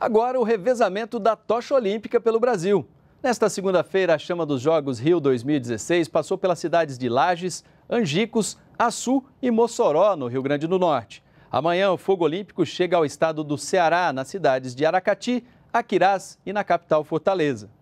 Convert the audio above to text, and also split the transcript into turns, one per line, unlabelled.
Agora o revezamento da tocha olímpica pelo Brasil. Nesta segunda-feira, a chama dos Jogos Rio 2016 passou pelas cidades de Lages, Angicos, Açu e Mossoró, no Rio Grande do Norte. Amanhã, o fogo olímpico chega ao estado do Ceará, nas cidades de Aracati, Aquirás e na capital Fortaleza.